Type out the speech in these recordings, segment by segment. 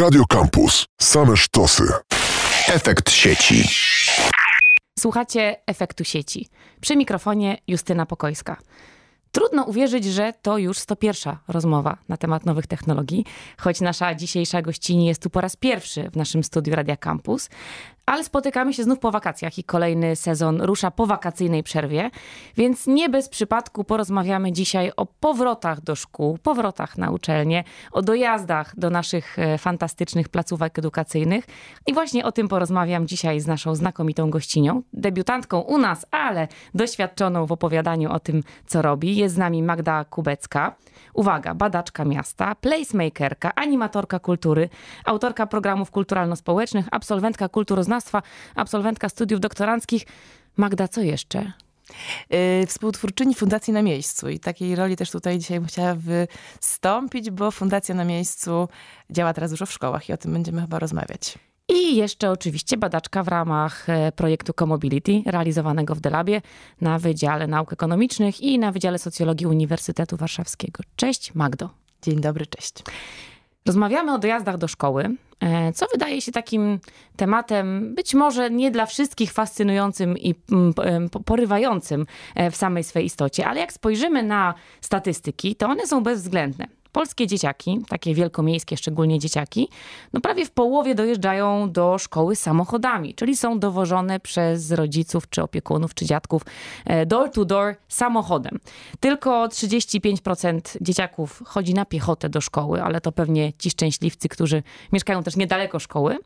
Radio Campus. Same sztosy. Efekt sieci. Słuchacie efektu sieci. Przy mikrofonie Justyna Pokojska. Trudno uwierzyć, że to już 101 rozmowa na temat nowych technologii, choć nasza dzisiejsza gościni jest tu po raz pierwszy w naszym studiu Radia Campus ale spotykamy się znów po wakacjach i kolejny sezon rusza po wakacyjnej przerwie, więc nie bez przypadku porozmawiamy dzisiaj o powrotach do szkół, powrotach na uczelnie, o dojazdach do naszych e, fantastycznych placówek edukacyjnych. I właśnie o tym porozmawiam dzisiaj z naszą znakomitą gościnią, debiutantką u nas, ale doświadczoną w opowiadaniu o tym, co robi. Jest z nami Magda Kubecka. Uwaga, badaczka miasta, placemakerka, animatorka kultury, autorka programów kulturalno-społecznych, absolwentka kulturoznawstwa, absolwentka studiów doktoranckich. Magda, co jeszcze? Y, współtwórczyni Fundacji na Miejscu. I takiej roli też tutaj dzisiaj musiała wystąpić, bo Fundacja na Miejscu działa teraz dużo w szkołach i o tym będziemy chyba rozmawiać. I jeszcze oczywiście badaczka w ramach e, projektu Comobility realizowanego w Delabie na Wydziale Nauk Ekonomicznych i na Wydziale Socjologii Uniwersytetu Warszawskiego. Cześć Magdo. Dzień dobry, cześć. Rozmawiamy o dojazdach do szkoły, e, co wydaje się takim tematem być może nie dla wszystkich fascynującym i mm, porywającym e, w samej swej istocie, ale jak spojrzymy na statystyki, to one są bezwzględne. Polskie dzieciaki, takie wielkomiejskie szczególnie dzieciaki, no prawie w połowie dojeżdżają do szkoły samochodami, czyli są dowożone przez rodziców, czy opiekunów, czy dziadków e, door to door samochodem. Tylko 35% dzieciaków chodzi na piechotę do szkoły, ale to pewnie ci szczęśliwcy, którzy mieszkają też niedaleko szkoły.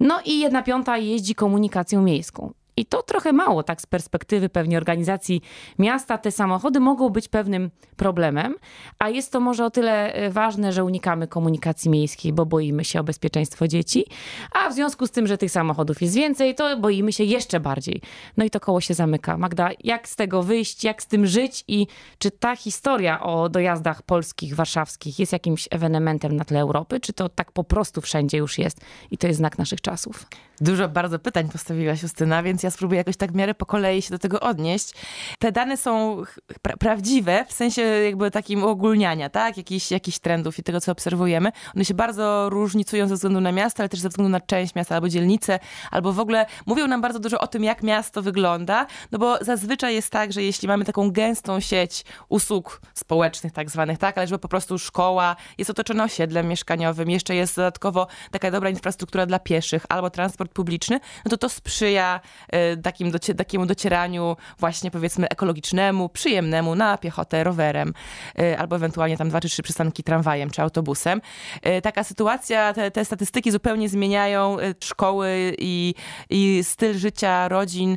No i jedna piąta jeździ komunikacją miejską. I to trochę mało, tak z perspektywy pewnie organizacji miasta. Te samochody mogą być pewnym problemem, a jest to może o tyle e, ważne, że unikamy komunikacji miejskiej, bo boimy się o bezpieczeństwo dzieci, a w związku z tym, że tych samochodów jest więcej, to boimy się jeszcze bardziej. No i to koło się zamyka. Magda, jak z tego wyjść, jak z tym żyć i czy ta historia o dojazdach polskich, warszawskich jest jakimś ewenementem na tle Europy, czy to tak po prostu wszędzie już jest i to jest znak naszych czasów? Dużo bardzo pytań postawiłaś, Justyna, więc ja spróbuję jakoś tak w miarę po kolei się do tego odnieść. Te dane są pra prawdziwe, w sensie jakby takim ogólniania, tak? Jakichś jakich trendów i tego, co obserwujemy. One się bardzo różnicują ze względu na miasto, ale też ze względu na część miasta albo dzielnicę, albo w ogóle mówią nam bardzo dużo o tym, jak miasto wygląda, no bo zazwyczaj jest tak, że jeśli mamy taką gęstą sieć usług społecznych tak zwanych, tak? Ale żeby po prostu szkoła jest otoczona osiedlem mieszkaniowym, jeszcze jest dodatkowo taka dobra infrastruktura dla pieszych albo transport transport publiczny, no to to sprzyja e, takim docie, takiemu docieraniu właśnie powiedzmy ekologicznemu, przyjemnemu na piechotę, rowerem e, albo ewentualnie tam dwa czy trzy przystanki tramwajem czy autobusem. E, taka sytuacja, te, te statystyki zupełnie zmieniają szkoły i, i styl życia rodzin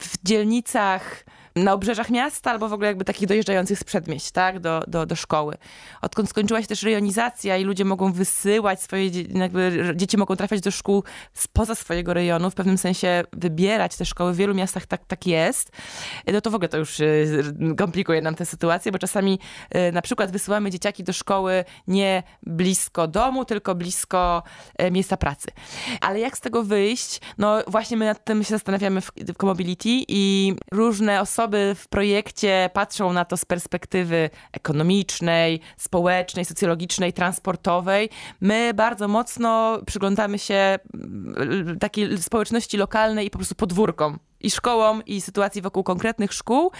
w dzielnicach na obrzeżach miasta, albo w ogóle jakby takich dojeżdżających z przedmieść, tak, do, do, do szkoły. Odkąd skończyła się też rejonizacja i ludzie mogą wysyłać swoje, jakby dzieci mogą trafiać do szkół spoza swojego rejonu, w pewnym sensie wybierać te szkoły, w wielu miastach tak, tak jest, no to w ogóle to już y, komplikuje nam tę sytuację, bo czasami y, na przykład wysyłamy dzieciaki do szkoły nie blisko domu, tylko blisko y, miejsca pracy. Ale jak z tego wyjść? No właśnie my nad tym się zastanawiamy w Comobility i różne osoby, osoby w projekcie patrzą na to z perspektywy ekonomicznej, społecznej, socjologicznej, transportowej. My bardzo mocno przyglądamy się mm, takiej społeczności lokalnej i po prostu podwórkom i szkołom, i sytuacji wokół konkretnych szkół.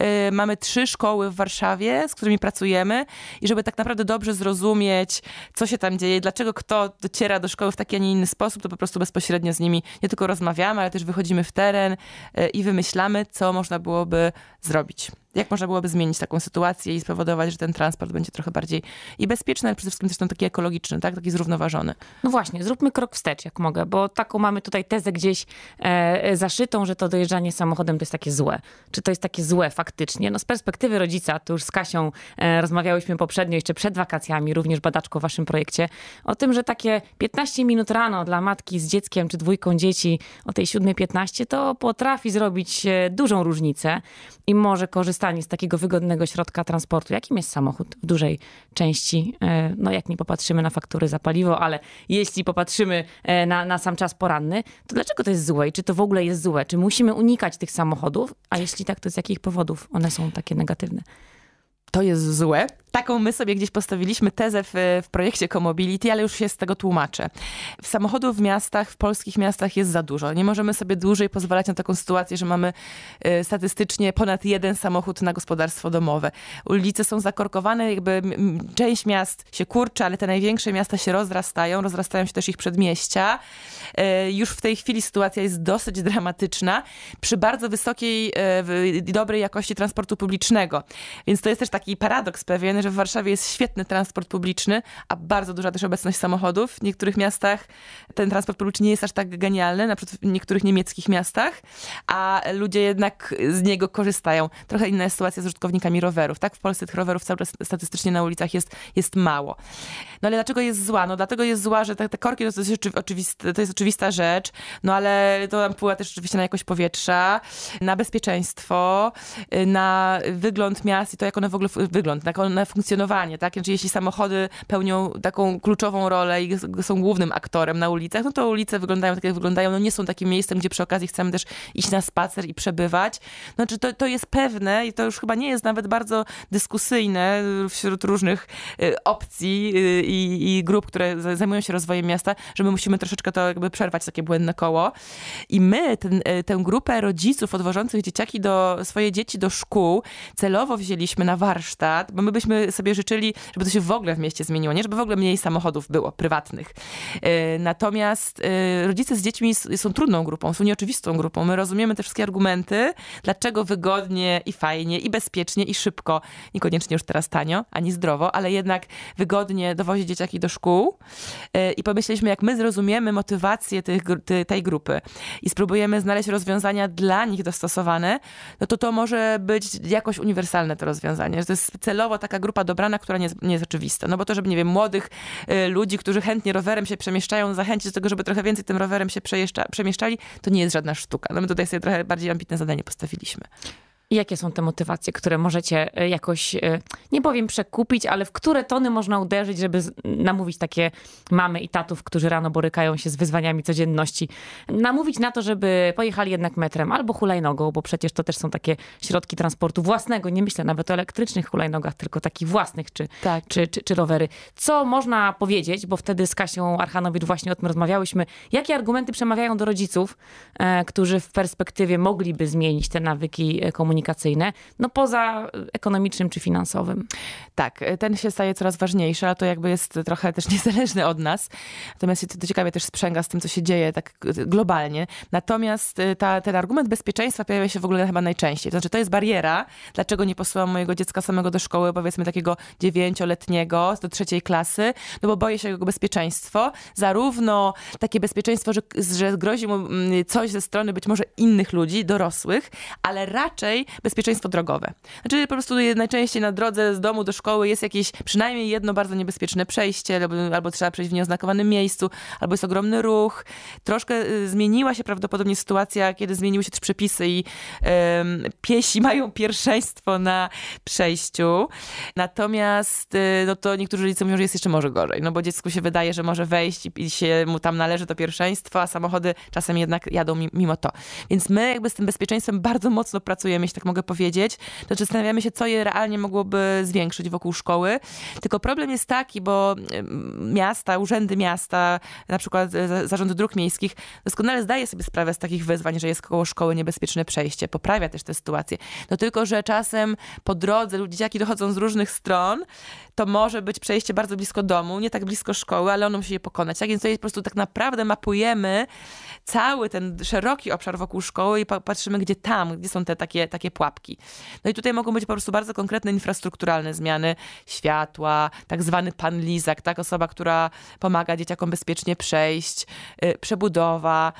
Yy, mamy trzy szkoły w Warszawie, z którymi pracujemy, i żeby tak naprawdę dobrze zrozumieć, co się tam dzieje, dlaczego kto dociera do szkoły w taki, a nie inny sposób, to po prostu bezpośrednio z nimi nie tylko rozmawiamy, ale też wychodzimy w teren yy, i wymyślamy, co można byłoby zrobić jak można byłoby zmienić taką sytuację i spowodować, że ten transport będzie trochę bardziej i bezpieczny, ale przede wszystkim zresztą taki ekologiczny, tak? taki zrównoważony. No właśnie, zróbmy krok wstecz, jak mogę, bo taką mamy tutaj tezę gdzieś e, zaszytą, że to dojeżdżanie samochodem to jest takie złe. Czy to jest takie złe faktycznie? No z perspektywy rodzica, tu już z Kasią e, rozmawiałyśmy poprzednio, jeszcze przed wakacjami, również badaczko w waszym projekcie, o tym, że takie 15 minut rano dla matki z dzieckiem czy dwójką dzieci o tej 7.15 to potrafi zrobić e, dużą różnicę i może korzystać korzystanie z takiego wygodnego środka transportu, jakim jest samochód w dużej części, e, no jak nie popatrzymy na faktury za paliwo, ale jeśli popatrzymy e, na, na sam czas poranny, to dlaczego to jest złe i czy to w ogóle jest złe? Czy musimy unikać tych samochodów? A jeśli tak, to z jakich powodów one są takie negatywne? To jest złe, Taką my sobie gdzieś postawiliśmy tezę w, w projekcie Comobility, ale już się z tego tłumaczę. W samochodów w miastach, w polskich miastach jest za dużo. Nie możemy sobie dłużej pozwalać na taką sytuację, że mamy y, statystycznie ponad jeden samochód na gospodarstwo domowe. Ulice są zakorkowane, jakby część miast się kurczy, ale te największe miasta się rozrastają, rozrastają się też ich przedmieścia. Y, już w tej chwili sytuacja jest dosyć dramatyczna przy bardzo wysokiej i e, y, dobrej jakości transportu publicznego. Więc to jest też taki paradoks pewien, że w Warszawie jest świetny transport publiczny, a bardzo duża też obecność samochodów. W niektórych miastach ten transport publiczny nie jest aż tak genialny, na przykład w niektórych niemieckich miastach, a ludzie jednak z niego korzystają. Trochę inna jest sytuacja z użytkownikami rowerów. Tak, w Polsce tych rowerów cały czas statystycznie na ulicach jest, jest mało. No ale dlaczego jest zła? No dlatego jest zła, że te, te korki to jest, oczywiste, to jest oczywista rzecz, no ale to wpływa też oczywiście na jakość powietrza, na bezpieczeństwo, na wygląd miast i to, jak one w ogóle wygląd, jak one funkcjonowanie, tak? Znaczy, jeśli samochody pełnią taką kluczową rolę i są głównym aktorem na ulicach, no to ulice wyglądają tak, jak wyglądają, no nie są takim miejscem, gdzie przy okazji chcemy też iść na spacer i przebywać. No, znaczy, to, to jest pewne i to już chyba nie jest nawet bardzo dyskusyjne wśród różnych y, opcji y, i, i grup, które zajmują się rozwojem miasta, że my musimy troszeczkę to jakby przerwać takie błędne koło. I my ten, y, tę grupę rodziców odwożących dzieciaki do, swoje dzieci do szkół celowo wzięliśmy na warsztat, bo my byśmy byśmy sobie życzyli, żeby to się w ogóle w mieście zmieniło, nie? Żeby w ogóle mniej samochodów było, prywatnych. E, natomiast e, rodzice z dziećmi są trudną grupą, są nieoczywistą grupą. My rozumiemy te wszystkie argumenty, dlaczego wygodnie i fajnie, i bezpiecznie, i szybko, niekoniecznie już teraz tanio, ani zdrowo, ale jednak wygodnie dowozi dzieciaki do szkół. E, I pomyśleliśmy, jak my zrozumiemy motywację tych, tej grupy i spróbujemy znaleźć rozwiązania dla nich dostosowane, no to to może być jakoś uniwersalne to rozwiązanie, że to jest celowo taka grupa dobrana, która nie jest, nie jest oczywista. No bo to, żeby, nie wiem, młodych y, ludzi, którzy chętnie rowerem się przemieszczają, zachęcić do tego, żeby trochę więcej tym rowerem się przemieszczali, to nie jest żadna sztuka. No my tutaj sobie trochę bardziej ambitne zadanie postawiliśmy. Jakie są te motywacje, które możecie e, jakoś, e, nie powiem przekupić, ale w które tony można uderzyć, żeby namówić takie mamy i tatów, którzy rano borykają się z wyzwaniami codzienności, namówić na to, żeby pojechali jednak metrem albo hulajnogą, bo przecież to też są takie środki transportu własnego, nie myślę nawet o elektrycznych hulajnogach, tylko takich własnych, czy, tak. czy, czy, czy rowery. Co można powiedzieć, bo wtedy z Kasią Archanowicz właśnie o tym rozmawiałyśmy, jakie argumenty przemawiają do rodziców, e, którzy w perspektywie mogliby zmienić te nawyki e, komunikacyjne, komunikacyjne, no poza ekonomicznym czy finansowym. Tak, y, ten się staje coraz ważniejszy, ale to jakby jest trochę też niezależny od nas. Natomiast to ciekawie też sprzęga z tym, co się dzieje tak y, globalnie. Natomiast y, ta, ten argument bezpieczeństwa pojawia się w ogóle chyba najczęściej. To znaczy, to jest bariera, dlaczego nie posyłam mojego dziecka samego do szkoły, powiedzmy takiego dziewięcioletniego do trzeciej klasy, no bo boję się jego bezpieczeństwo. Zarówno takie bezpieczeństwo, że, że grozi mu mm, coś ze strony być może innych ludzi, dorosłych, ale raczej bezpieczeństwo drogowe. Znaczy po prostu najczęściej na drodze z domu do szkoły jest jakieś przynajmniej jedno bardzo niebezpieczne przejście, albo, albo trzeba przejść w nieoznakowanym miejscu, albo jest ogromny ruch. Troszkę y, zmieniła się prawdopodobnie sytuacja, kiedy zmieniły się też przepisy i piesi mają pierwszeństwo na przejściu. Natomiast y, no to niektórzy rodzice mówią, że jest jeszcze może gorzej, no bo dziecku się wydaje, że może wejść i, i się mu tam należy to pierwszeństwo, a samochody czasem jednak jadą mimo to. Więc my jakby z tym bezpieczeństwem bardzo mocno pracujemy, jeśli tak mogę powiedzieć, to znaczy, zastanawiamy się, co je realnie mogłoby zwiększyć wokół szkoły. Tylko problem jest taki, bo mm, miasta, urzędy miasta, na przykład e, zarząd dróg miejskich, doskonale zdaje sobie sprawę z takich wyzwań, że jest koło szkoły niebezpieczne przejście, poprawia też tę sytuację. No tylko, że czasem po drodze ludzie, dzieciaki dochodzą z różnych stron, to może być przejście bardzo blisko domu, nie tak blisko szkoły, ale ono musi je pokonać. Tak więc tutaj po prostu tak naprawdę mapujemy cały ten szeroki obszar wokół szkoły i patrzymy, gdzie tam, gdzie są te takie, takie takie pułapki. No i tutaj mogą być po prostu bardzo konkretne infrastrukturalne zmiany światła, tak zwany pan Lizak, tak, osoba, która pomaga dzieciakom bezpiecznie przejść, y, przebudowa,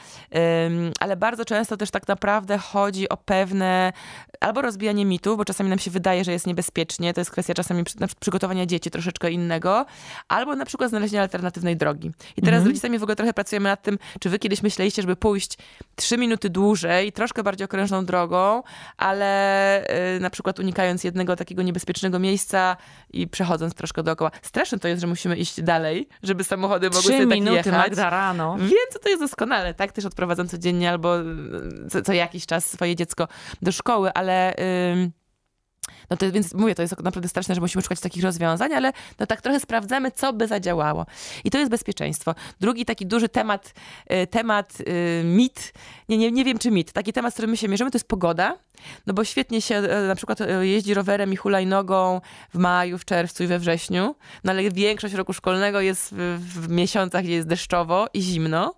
ale bardzo często też tak naprawdę chodzi o pewne albo rozbijanie mitów, bo czasami nam się wydaje, że jest niebezpiecznie, to jest kwestia czasami przy, przygotowania dzieci troszeczkę innego, albo na przykład znalezienie alternatywnej drogi. I teraz mhm. z rodzicami w ogóle trochę pracujemy nad tym, czy wy kiedyś myśleliście, żeby pójść trzy minuty dłużej, troszkę bardziej okrężną drogą, ale ale y, na przykład unikając jednego takiego niebezpiecznego miejsca i przechodząc troszkę dookoła. Straszne to jest, że musimy iść dalej, żeby samochody mogły sobie tak jechać. Magda rano. Więc to jest doskonale, tak? Też odprowadzam codziennie albo y, co, co jakiś czas swoje dziecko do szkoły, ale... No to, więc mówię, to jest naprawdę straszne, że musimy szukać takich rozwiązań, ale no tak trochę sprawdzamy, co by zadziałało. I to jest bezpieczeństwo. Drugi taki duży temat, y, temat y, mit, nie, nie, nie wiem czy mit, taki temat, z którym my się mierzymy, to jest pogoda, no bo świetnie się e, na przykład e, jeździ rowerem i hulajnogą w maju, w czerwcu i we wrześniu, no ale większość roku szkolnego jest w, w miesiącach, gdzie jest deszczowo i zimno.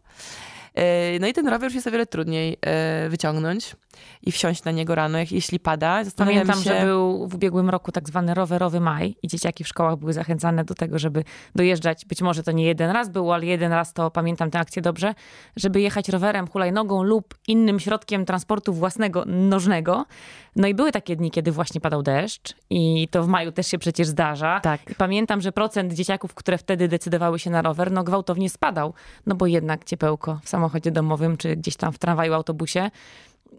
E, no i ten rower już jest o wiele trudniej wyciągnąć i wsiąść na niego rano, jak, jeśli pada. Zastanawiam Pamiętam, się... że był w ubiegłym roku tak zwany rowerowy maj i dzieciaki w szkołach były zachęcane do tego, żeby dojeżdżać. Być może to nie jeden raz było, ale jeden raz to pamiętam tę akcję dobrze, żeby jechać rowerem, hulajnogą lub innym środkiem transportu własnego, nożnego. No i były takie dni, kiedy właśnie padał deszcz i to w maju też się przecież zdarza. Tak. I pamiętam, że procent dzieciaków, które wtedy decydowały się na rower, no gwałtownie spadał, no bo jednak ciepełko w samochodzie domowym czy gdzieś tam w tramwaju, autobusie,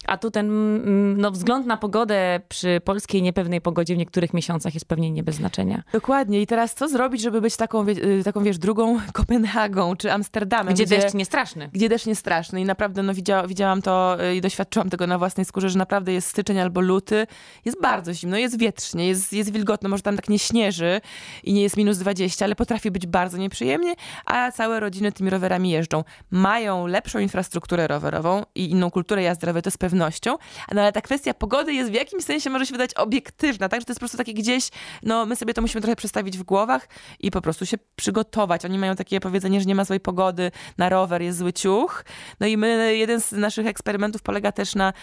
a tu ten mm, no, wzgląd na pogodę przy polskiej niepewnej pogodzie w niektórych miesiącach jest pewnie nie bez znaczenia. Dokładnie. I teraz co zrobić, żeby być taką, y, taką wiesz, drugą Kopenhagą czy Amsterdamem? Gdzie, gdzie deszcz nie straszny. Gdzie deszcz nie straszny. I naprawdę no, widziałam to y, i doświadczyłam tego na własnej skórze, że naprawdę jest styczeń albo luty. Jest bardzo zimno, jest wietrznie, jest, jest wilgotno. Może tam tak nie śnieży i nie jest minus 20, ale potrafi być bardzo nieprzyjemnie, a całe rodziny tymi rowerami jeżdżą. Mają lepszą infrastrukturę rowerową i inną kulturę jazdy rowerowej. To jest pewnością. No ale ta kwestia pogody jest w jakimś sensie może się wydać obiektywna, tak? Że to jest po prostu takie gdzieś, no my sobie to musimy trochę przestawić w głowach i po prostu się przygotować. Oni mają takie powiedzenie, że nie ma złej pogody, na rower jest zły ciuch. No i my, jeden z naszych eksperymentów polega też na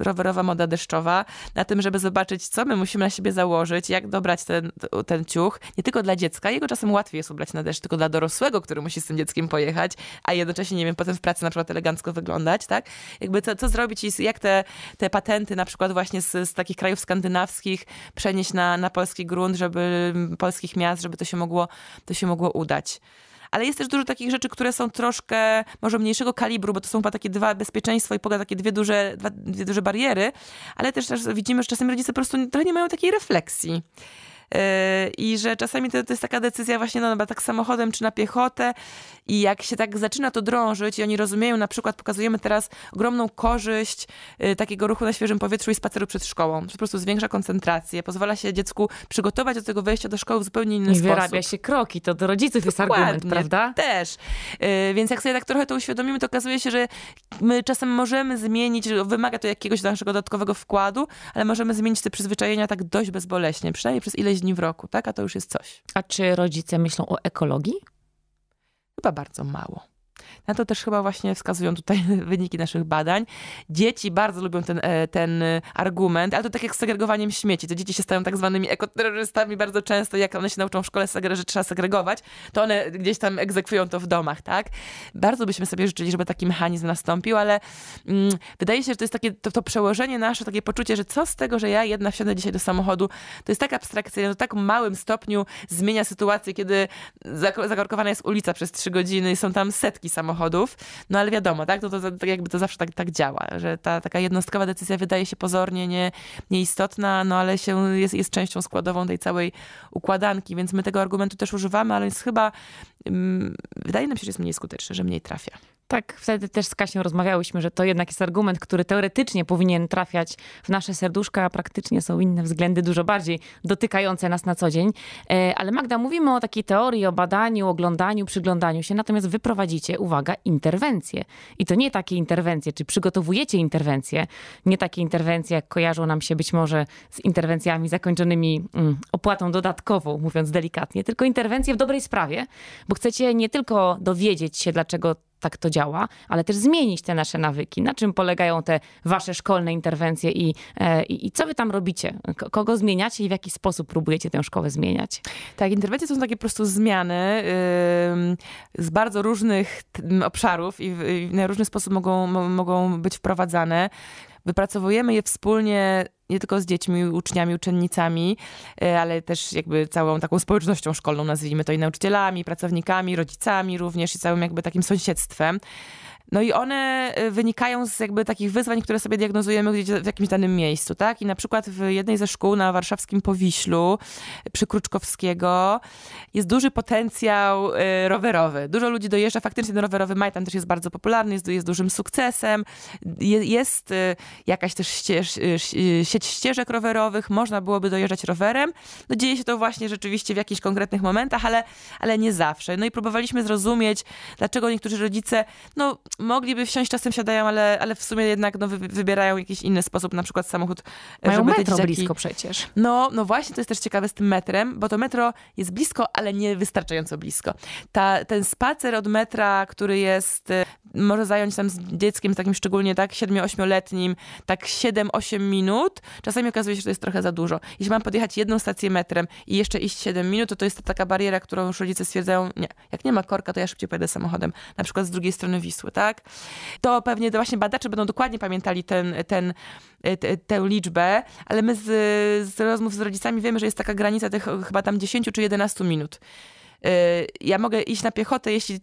rowerowa moda deszczowa, na tym, żeby zobaczyć, co my musimy na siebie założyć, jak dobrać ten, ten ciuch, nie tylko dla dziecka, jego czasem łatwiej jest ubrać na deszcz, tylko dla dorosłego, który musi z tym dzieckiem pojechać, a jednocześnie, nie wiem, potem w pracy na przykład elegancko wyglądać, tak? Jakby co, co zrobić i jak te, te patenty na przykład właśnie z, z takich krajów skandynawskich przenieść na, na polski grunt, żeby polskich miast, żeby to się mogło, to się mogło udać ale jest też dużo takich rzeczy, które są troszkę może mniejszego kalibru, bo to są chyba takie dwa bezpieczeństwo i poga takie dwie duże, dwa, dwie duże bariery, ale też, też widzimy, że czasami rodzice po prostu trochę nie mają takiej refleksji. Yy, I że czasami to, to, jest taka decyzja właśnie, no, no tak samochodem czy na piechotę, i jak się tak zaczyna to drążyć i oni rozumieją, na przykład pokazujemy teraz ogromną korzyść y, takiego ruchu na świeżym powietrzu i spaceru przed szkołą. Po prostu zwiększa koncentrację, pozwala się dziecku przygotować do tego wejścia do szkoły w zupełnie inny I sposób. wyrabia się kroki, to do rodziców jest argument, prawda? też. Y, więc jak sobie tak trochę to uświadomimy, to okazuje się, że my czasem możemy zmienić, wymaga to jakiegoś naszego dodatkowego wkładu, ale możemy zmienić te przyzwyczajenia tak dość bezboleśnie, przynajmniej przez ileś dni w roku, tak? A to już jest coś. A czy rodzice myślą o ekologii? Chyba bardzo mało. Na to też chyba właśnie wskazują tutaj wyniki naszych badań. Dzieci bardzo lubią ten, e, ten argument, ale to tak jak z segregowaniem śmieci. To dzieci się stają tak zwanymi ekoterrorystami bardzo często, jak one się nauczą w szkole, że trzeba segregować, to one gdzieś tam egzekwują to w domach, tak? Bardzo byśmy sobie życzyli, żeby taki mechanizm nastąpił, ale mm, wydaje się, że to jest takie to, to, przełożenie nasze, takie poczucie, że co z tego, że ja jedna wsiadę dzisiaj do samochodu, to jest tak abstrakcyjne, to tak małym stopniu zmienia sytuację, kiedy zakorkowana jest ulica przez trzy godziny i są tam setki samochodów samochodów. No ale wiadomo, tak, to, to jakby to zawsze tak, tak działa, że ta taka jednostkowa decyzja wydaje się pozornie nie, nieistotna, no ale się jest, jest częścią składową tej całej układanki, więc my tego argumentu też używamy, ale jest chyba, mm, wydaje nam się, że jest mniej skuteczny, że mniej trafia. Tak, wtedy też z Kasią rozmawiałyśmy, że to jednak jest argument, który teoretycznie powinien trafiać w nasze serduszka, a praktycznie są inne względy dużo bardziej dotykające nas na co dzień. E, ale Magda, mówimy o takiej teorii, o badaniu, oglądaniu, przyglądaniu się, natomiast wy prowadzicie, uwaga, interwencje. I to nie takie interwencje, czy przygotowujecie interwencje, nie takie interwencje, jak kojarzą nam się być może z interwencjami zakończonymi mm, opłatą dodatkową, mówiąc delikatnie, tylko interwencje w dobrej sprawie, bo chcecie nie tylko dowiedzieć się, dlaczego tak to działa, ale też zmienić te nasze nawyki. Na czym polegają te wasze szkolne interwencje i, e, i, i co wy tam robicie? Kogo zmieniacie i w jaki sposób próbujecie tę szkołę zmieniać? Tak, interwencje są takie po prostu zmiany yy, z bardzo różnych obszarów i, i na różny sposób mogą, mogą być wprowadzane wypracowujemy je wspólnie nie tylko z dziećmi, uczniami, uczennicami, e, ale też jakby całą taką społecznością szkolną, nazwijmy to i nauczycielami, pracownikami, rodzicami również i całym jakby takim sąsiedztwem. No i one y, wynikają z jakby takich wyzwań, które sobie diagnozujemy gdzieś w jakimś danym miejscu, tak? I na przykład w jednej ze szkół na warszawskim Powiślu y, przy Kruczkowskiego jest duży potencjał y, rowerowy. Dużo ludzi dojeżdża, faktycznie ten rowerowy maj tam też jest bardzo popularny, jest, jest dużym sukcesem. Jest jakaś też ścież, sieć ścieżek rowerowych, można byłoby dojeżdżać rowerem. No dzieje się to właśnie rzeczywiście w jakichś konkretnych momentach, ale, ale nie zawsze. No i próbowaliśmy zrozumieć, dlaczego niektórzy rodzice, no mogliby wsiąść, czasem siadają, ale, ale w sumie jednak no, wybierają jakiś inny sposób, na przykład samochód. E, Mają żeby metro dzieciaki... blisko przecież. No, no właśnie, to jest też ciekawe z tym metrem, bo to metro jest blisko, ale nie wystarczająco blisko. Ta, ten spacer od metra, który jest, e, może zająć tam z dzieckiem, z takim szczególnie tak 7-8-letnim, tak 7-8 minut, czasami okazuje się, że to jest trochę za dużo. Jeśli mam podjechać jedną stację metrem i jeszcze iść 7 minut, to to jest taka bariera, którą już rodzice stwierdzają, nie, jak nie ma korka, to ja szybciej pojadę samochodem, na przykład z drugiej strony Wisły, tak? tak? To pewnie właśnie badacze będą dokładnie pamiętali ten, ten, e, te, tę liczbę, ale my z, z rozmów z rodzicami wiemy, że jest taka granica tych chyba tam 10 czy 11 minut. E, ja mogę iść na piechotę, jeśli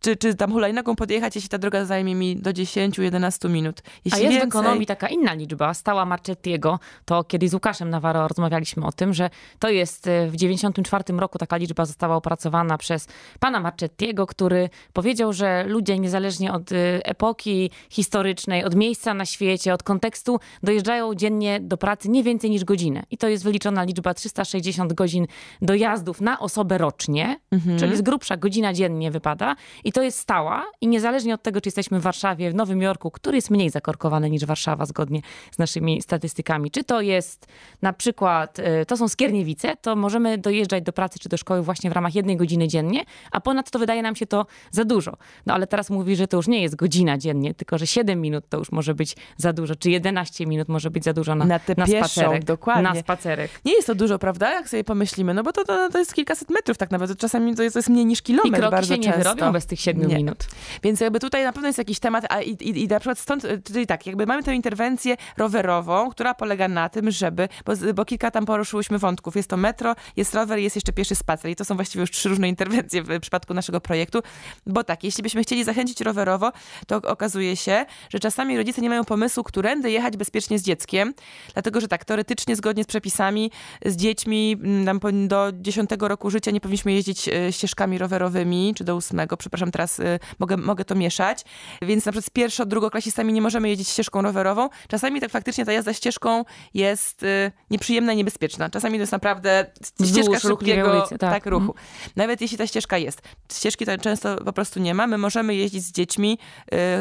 czy, czy tam hulajnogą podjechać, jeśli ta droga zajmie mi do 10-11 minut. Jeśli A jest więcej... w ekonomii taka inna liczba, stała Marchettiego, to kiedy z Łukaszem Nawaro rozmawialiśmy o tym, że to jest e, w 94 roku taka liczba została opracowana przez pana Marchettiego, który powiedział, że ludzie niezależnie od e, epoki historycznej, od miejsca na świecie, od kontekstu, dojeżdżają dziennie do pracy nie więcej niż godzinę. I to jest wyliczona liczba 360 godzin dojazdów na osobę rocznie, mhm. czyli z grubsza godzina dziennie wypada i to jest stała i niezależnie od tego, czy jesteśmy w Warszawie, w Nowym Jorku, który jest mniej zakorkowany niż Warszawa zgodnie z naszymi statystykami, czy to jest na przykład, y, to są Skierniewice, to możemy dojeżdżać do pracy czy do szkoły właśnie w ramach jednej godziny dziennie, a ponadto wydaje nam się to za dużo. No ale teraz mówi, że to już nie jest godzina dziennie, tylko że 7 minut to już może być za dużo, czy 11 minut może być za dużo na, na, na pieszą, spacerek. Dokładnie. Na spacerek. Nie jest to dużo, prawda? Jak sobie pomyślimy, no bo to, to, to jest kilkaset metrów tak nawet, czasami to jest, to jest mniej niż kilometr I kroki bardzo się często. nie wyrobią bez tych tych siedmiu nie. minut. Więc jakby tutaj na pewno jest jakiś temat, a i, i, i na przykład stąd, czyli e, tak, jakby mamy tę interwencję rowerową, która polega na tym, żeby, bo, bo kilka tam poruszyłyśmy wątków, jest to metro, jest rower, jest jeszcze pierwszy spacer i to są właściwie już trzy różne interwencje w przypadku naszego projektu, bo tak, jeśli byśmy chcieli zachęcić rowerowo, to okazuje się, że czasami rodzice nie mają pomysłu, którędy jechać bezpiecznie z dzieckiem, dlatego, że tak, teoretycznie zgodnie z przepisami z dziećmi mm, do 10 roku życia nie powinniśmy jeździć e, ścieżkami rowerowymi, czy do 8, przepraszam, przepraszam, teraz y, mogę, mogę to mieszać. Więc na przykład z pierwszo drugoklasistami nie możemy jeździć ścieżką rowerową. Czasami tak faktycznie ta jazda ścieżką jest y, nieprzyjemna, niebezpieczna. Czasami to jest naprawdę ścieżka Dłuż, szybkiego tak. tak. ruchu. Mhm. Nawet jeśli ta ścieżka jest. Ścieżki to często po prostu nie ma. My możemy jeździć z dziećmi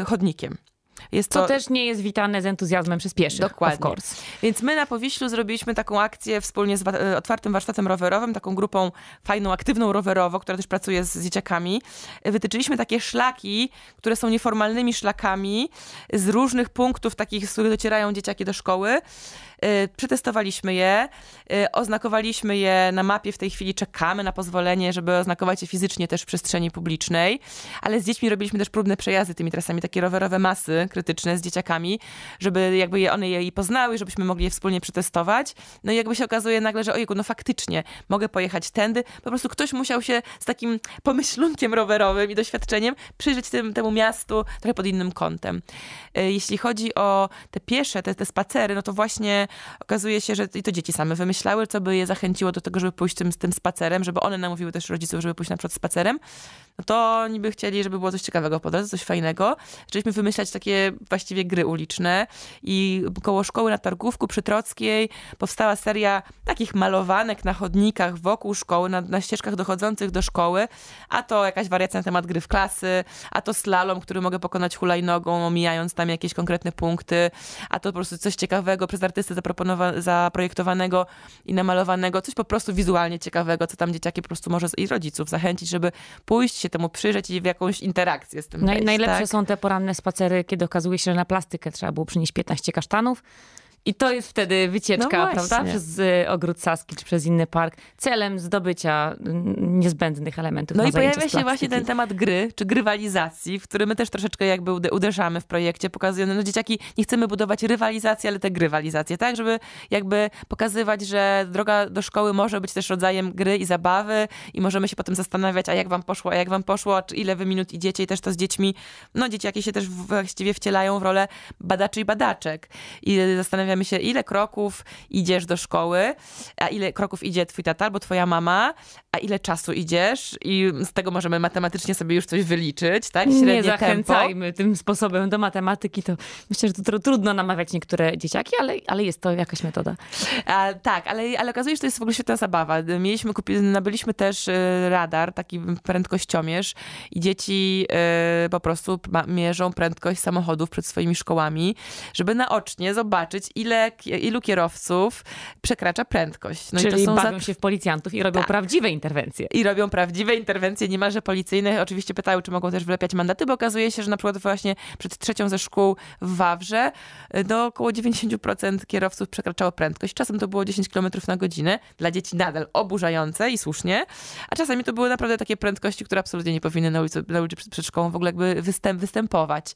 y, chodnikiem. Jest Co to... też nie jest witane z entuzjazmem przez pieszych, Dokładnie. Więc my na Powiślu zrobiliśmy taką akcję wspólnie z e, Otwartym Warsztatem Rowerowym, taką grupą fajną, aktywną rowerowo, która też pracuje z, z dzieciakami. E, wytyczyliśmy takie szlaki, które są nieformalnymi szlakami z różnych punktów takich, z których docierają dzieciaki do szkoły. Y, przetestowaliśmy je, y, oznakowaliśmy je na mapie, w tej chwili czekamy na pozwolenie, żeby oznakować je fizycznie też w przestrzeni publicznej, ale z dziećmi robiliśmy też próbne przejazdy tymi trasami, takie rowerowe masy krytyczne z dzieciakami, żeby jakby je, one je i poznały, żebyśmy mogli je wspólnie przetestować. No i jakby się okazuje nagle, że ojej, no faktycznie mogę pojechać tędy. Po prostu ktoś musiał się z takim pomyślunkiem rowerowym i doświadczeniem przyjrzeć tym, temu miastu trochę pod innym kątem. Y, jeśli chodzi o te piesze, te, te spacery, no to właśnie okazuje się, że i to dzieci same wymyślały, co by je zachęciło do tego, żeby pójść tym, z tym spacerem, żeby one namówiły też rodziców, żeby pójść na przykład spacerem, no to niby chcieli, żeby było coś ciekawego po drodze, coś fajnego. Zaczęliśmy wymyślać takie właściwie gry uliczne i koło szkoły na Targówku przy Trockiej powstała seria takich malowanek na chodnikach wokół szkoły, na, na ścieżkach dochodzących do szkoły, a to jakaś wariacja na temat gry w klasy, a to slalom, który mogę pokonać hulajnogą, omijając tam jakieś konkretne punkty, a to po prostu coś ciekawego przez artystę zaprojektowanego i namalowanego, coś po prostu wizualnie ciekawego, co tam dzieciaki po prostu może i rodziców zachęcić, żeby pójść się temu przyjrzeć i w jakąś interakcję z tym. Naj, wejść, najlepsze tak? są te poranne spacery, kiedy okazuje się, że na plastykę trzeba było przynieść 15 kasztanów. I to jest wtedy wycieczka, no prawda? Przez y, ogród Saski czy przez inny park, celem zdobycia mm, niezbędnych elementów. No i pojawia się właśnie ten temat gry, czy grywalizacji, w którym my też troszeczkę jakby uderzamy w projekcie, pokazujemy, no dzieciaki, nie chcemy budować rywalizacji, ale te grywalizacje, tak? Żeby jakby pokazywać, że droga do szkoły może być też rodzajem gry i zabawy i możemy się potem zastanawiać, a jak wam poszło, a jak wam poszło, czy ile wy minut idziecie i też to z dziećmi, no dzieciaki się też właściwie wcielają w rolę badaczy i badaczek i zastanawiamy zastanawiamy się, ile kroków idziesz do szkoły, a ile kroków idzie twój tata albo twoja mama, a ile czasu idziesz i z tego możemy matematycznie sobie już coś wyliczyć, tak? Średnie Nie zachęcajmy tempo. tym sposobem do matematyki, to myślę, że to trudno namawiać niektóre dzieciaki, ale, ale jest to jakaś metoda. A, tak, ale, ale okazuje się, że to jest w ogóle świetna zabawa. Mieliśmy, kupi, nabyliśmy też y, radar, taki prędkościomierz i dzieci y, po prostu mierzą prędkość samochodów przed swoimi szkołami, żeby naocznie zobaczyć, ile, ilu kierowców przekracza prędkość. No Czyli i to są bawią za... się w policjantów i robią tak. prawdziwe interwencje. I robią prawdziwe interwencje, niemalże policyjne. Oczywiście pytały, czy mogą też wlepiać mandaty, bo okazuje się, że na przykład właśnie przed trzecią ze szkół w Wawrze e, do około 90% kierowców przekraczało prędkość. Czasem to było 10 km na godzinę. Dla dzieci nadal oburzające i słusznie. A czasami to były naprawdę takie prędkości, które absolutnie nie powinny na ulicy, na ulicy przed, przed szkołą w ogóle jakby występ, występować.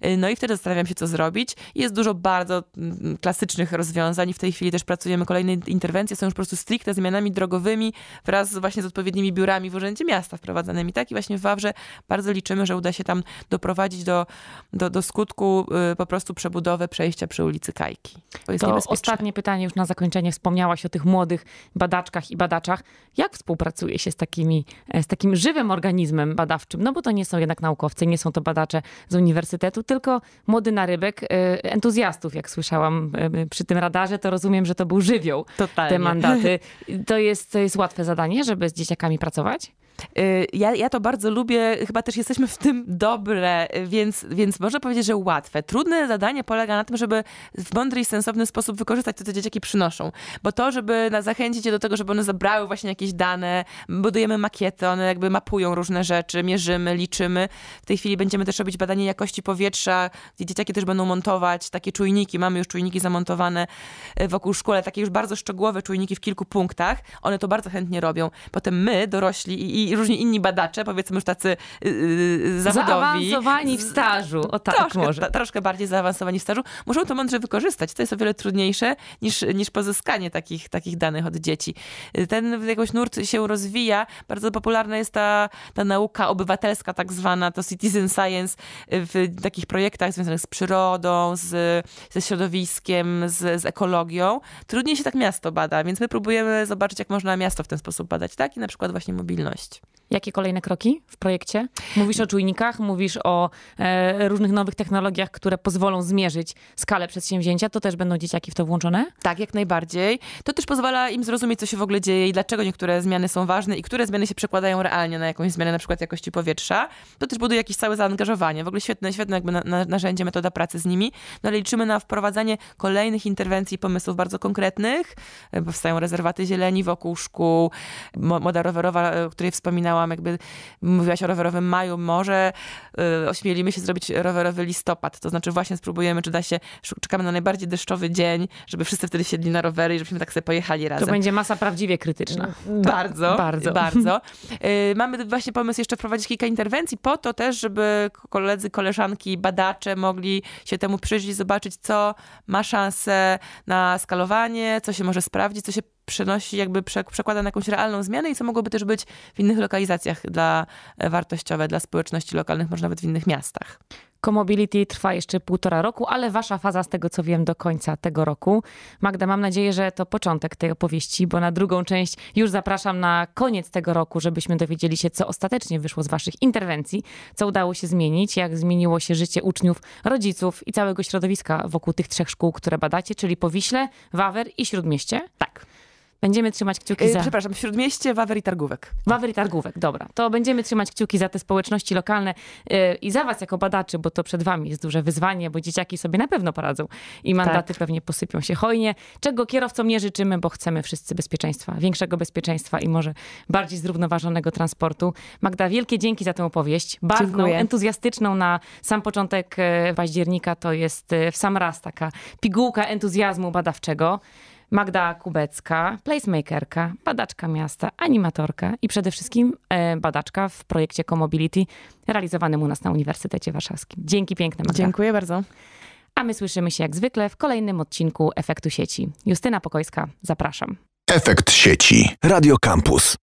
E, no i wtedy zastanawiam się, co zrobić. Jest dużo bardzo mm, klasycznych rozwiązań. W tej chwili też pracujemy, kolejne interwencje są już po prostu stricte zmianami drogowymi wraz właśnie z odpowiednimi biurami w Urzędzie Miasta wprowadzanymi. Tak i właśnie w Wawrze bardzo liczymy, że uda się tam doprowadzić do, do, do skutku y, po prostu przebudowę przejścia przy ulicy Kajki. To, to ostatnie pytanie już na zakończenie. Wspomniałaś o tych młodych badaczkach i badaczach. Jak współpracuje się z, takimi, e, z takim żywym organizmem badawczym? No bo to nie są jednak naukowcy, nie są to badacze z uniwersytetu, tylko młody narybek e, entuzjastów, jak słyszałam E, przy tym radarze, to rozumiem, że to był żywioł, Totalnie. te mandaty. To jest, to jest łatwe zadanie, żeby z dzieciakami pracować? Y, ja, ja to bardzo lubię, chyba też jesteśmy w tym dobre, y, więc, więc można powiedzieć, że łatwe. Trudne zadanie polega na tym, żeby w mądry i sensowny sposób wykorzystać to, co dzieciaki przynoszą. Bo to, żeby zachęcić je do tego, żeby one zabrały właśnie jakieś dane, budujemy makiety, one jakby mapują różne rzeczy, mierzymy, liczymy. W tej chwili będziemy też robić badanie jakości powietrza, gdzie dzieciaki też będą montować takie czujniki. Mamy już czujniki zamontowane y, wokół szkole, takie już bardzo szczegółowe czujniki w kilku punktach. One to bardzo chętnie robią. Potem my, dorośli i różni inni badacze, powiedzmy już tacy yy, zawodowi. Zaawansowani w stażu, o tak troszkę, może. Ta, troszkę bardziej zaawansowani w stażu, muszą to mądrze wykorzystać. To jest o wiele trudniejsze niż, niż pozyskanie takich, takich danych od dzieci. Ten jakoś nurt się rozwija. Bardzo popularna jest ta, ta nauka obywatelska tak zwana, to citizen science w takich projektach związanych z przyrodą, z, ze środowiskiem, z, z ekologią. Trudniej się tak miasto bada, więc my próbujemy zobaczyć, jak można miasto w ten sposób badać, tak? I na przykład właśnie mobilność. Jakie kolejne kroki w projekcie? Mówisz o czujnikach, mówisz o e, różnych nowych technologiach, które pozwolą zmierzyć skalę przedsięwzięcia. To też będą dzieciaki w to włączone? Tak, jak najbardziej. To też pozwala im zrozumieć, co się w ogóle dzieje i dlaczego niektóre zmiany są ważne i które zmiany się przekładają realnie na jakąś zmianę, na przykład jakości powietrza. To też buduje jakieś całe zaangażowanie. W ogóle świetne, świetne jakby na, na, narzędzie, metoda pracy z nimi. No ale liczymy na wprowadzanie kolejnych interwencji, pomysłów bardzo konkretnych. E, powstają rezerwaty zieleni wokół szkół, moda rowerowa, o której wspominałam miałam jakby, mówiłaś o rowerowym maju, może y, ośmielimy się zrobić rowerowy listopad, to znaczy właśnie spróbujemy, czy da się, czekamy na najbardziej deszczowy dzień, żeby wszyscy wtedy siedli na rowery i żebyśmy tak sobie pojechali razem. To będzie masa prawdziwie krytyczna. Mm, bardzo, bardzo. bardzo. Y, mamy właśnie pomysł jeszcze wprowadzić kilka interwencji po to też, żeby koledzy, koleżanki, badacze mogli się temu przyjrzeć, zobaczyć, co ma szansę na skalowanie, co się może sprawdzić, co się przenosi jakby przekłada na jakąś realną zmianę i co mogłoby też być w innych lokalizacjach dla e, wartościowe dla społeczności lokalnych, może nawet w innych miastach. Comobility trwa jeszcze półtora roku, ale wasza faza, z tego co wiem, do końca tego roku. Magda, mam nadzieję, że to początek tej opowieści, bo na drugą część już zapraszam na koniec tego roku, żebyśmy dowiedzieli się, co ostatecznie wyszło z waszych interwencji, co udało się zmienić, jak zmieniło się życie uczniów, rodziców i całego środowiska wokół tych trzech szkół, które badacie, czyli Powiśle, Wawer i Śródmieście. Tak. Będziemy trzymać kciuki e, za... Przepraszam, Śródmieście, Wawer i Targówek. Wawer i Targówek, dobra. To będziemy trzymać kciuki za te społeczności lokalne e, i za was jako badaczy, bo to przed wami jest duże wyzwanie, bo dzieciaki sobie na pewno poradzą i mandaty tak. pewnie posypią się hojnie, czego kierowcom nie życzymy, bo chcemy wszyscy bezpieczeństwa, większego bezpieczeństwa i może bardziej zrównoważonego transportu. Magda, wielkie dzięki za tę opowieść. Barwną, entuzjastyczną na sam początek e, października to jest w sam raz taka pigułka entuzjazmu badawczego. Magda Kubecka, placemakerka, badaczka miasta, animatorka i przede wszystkim e, badaczka w projekcie Comobility realizowanym u nas na Uniwersytecie Warszawskim. Dzięki piękne, Magda. Dziękuję bardzo. A my słyszymy się jak zwykle w kolejnym odcinku Efektu Sieci. Justyna Pokojska, zapraszam. Efekt Sieci. Radio Campus.